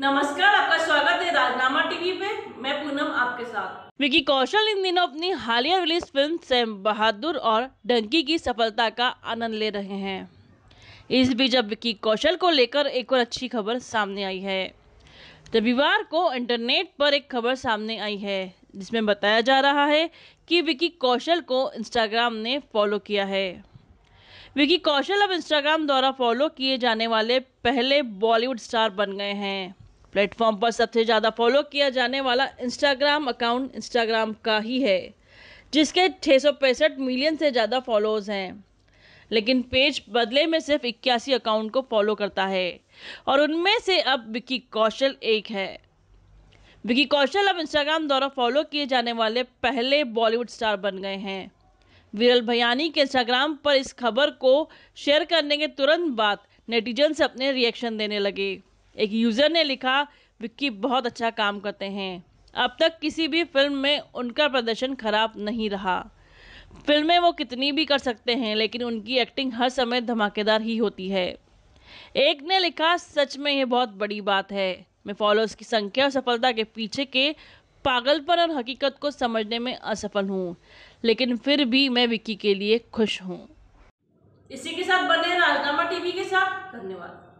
नमस्कार आपका स्वागत है राजनामा टीवी पे मैं पूनम आपके साथ विकी कौशल इन दिनों अपनी हालिया रिलीज फिल्म सैम बहादुर और डंकी की सफलता का आनंद ले रहे हैं इस बीच अब विकी कौशल को लेकर एक और अच्छी खबर सामने आई है रविवार को इंटरनेट पर एक खबर सामने आई है जिसमें बताया जा रहा है कि विकी कौशल को इंस्टाग्राम ने फॉलो किया है विकी कौशल अब इंस्टाग्राम द्वारा फॉलो किए जाने वाले पहले बॉलीवुड स्टार बन गए हैं प्लेटफॉर्म पर सबसे ज़्यादा फॉलो किया जाने वाला इंस्टाग्राम अकाउंट इंस्टाग्राम का ही है जिसके छः मिलियन से ज़्यादा फॉलोअर्स हैं लेकिन पेज बदले में सिर्फ इक्यासी अकाउंट को फॉलो करता है और उनमें से अब विकी कौशल एक है विकी कौशल अब इंस्टाग्राम द्वारा फॉलो किए जाने वाले पहले बॉलीवुड स्टार बन गए हैं विरल भयानी के इंस्टाग्राम पर इस खबर को शेयर करने के तुरंत बाद नेटिजन से अपने रिएक्शन देने लगे एक यूज़र ने लिखा विक्की बहुत अच्छा काम करते हैं अब तक किसी भी फिल्म में उनका प्रदर्शन खराब नहीं रहा फिल्में वो कितनी भी कर सकते हैं लेकिन उनकी एक्टिंग हर समय धमाकेदार ही होती है एक ने लिखा सच में यह बहुत बड़ी बात है मैं फॉलोअर्स की संख्या और सफलता के पीछे के पागलपन और हकीकत को समझने में असफल हूँ लेकिन फिर भी मैं विक्की के लिए खुश हूँ इसी के साथ बने राजनामा टीवी के साथ धन्यवाद